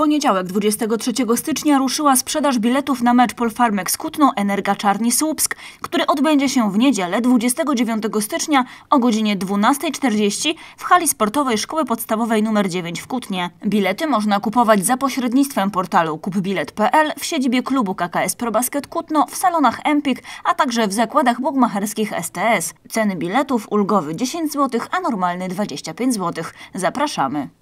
poniedziałek 23 stycznia ruszyła sprzedaż biletów na mecz Polfarmek z Kutną Energa Czarni Słupsk, który odbędzie się w niedzielę 29 stycznia o godzinie 12.40 w hali sportowej Szkoły Podstawowej nr 9 w Kutnie. Bilety można kupować za pośrednictwem portalu kupbilet.pl w siedzibie klubu KKS ProBasket Kutno, w salonach Empik, a także w zakładach bugmacherskich STS. Ceny biletów ulgowy 10 zł, a normalny 25 zł. Zapraszamy.